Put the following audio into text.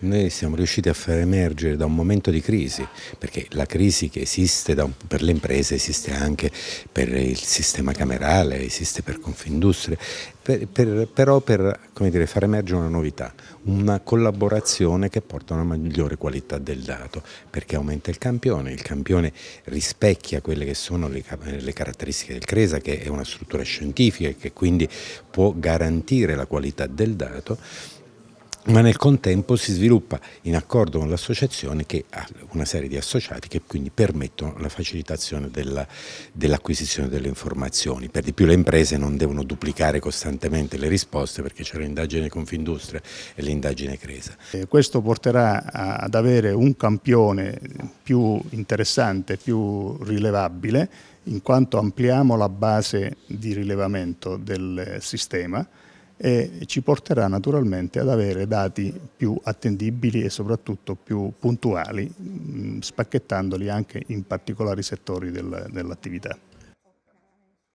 Noi siamo riusciti a far emergere da un momento di crisi, perché la crisi che esiste da, per le imprese esiste anche per il sistema camerale, esiste per Confindustria, per, per, però per dire, far emergere una novità, una collaborazione che porta a una migliore qualità del dato, perché aumenta il campione, il campione rispecchia quelle che sono le, le caratteristiche del CRESA, che è una struttura scientifica e che quindi può garantire la qualità del dato ma nel contempo si sviluppa in accordo con l'associazione che ha una serie di associati che quindi permettono la facilitazione dell'acquisizione delle informazioni. Per di più le imprese non devono duplicare costantemente le risposte perché c'è l'indagine Confindustria e l'indagine Cresa. Questo porterà ad avere un campione più interessante, più rilevabile, in quanto ampliamo la base di rilevamento del sistema e ci porterà naturalmente ad avere dati più attendibili e soprattutto più puntuali, mm, spacchettandoli anche in particolari settori dell'attività.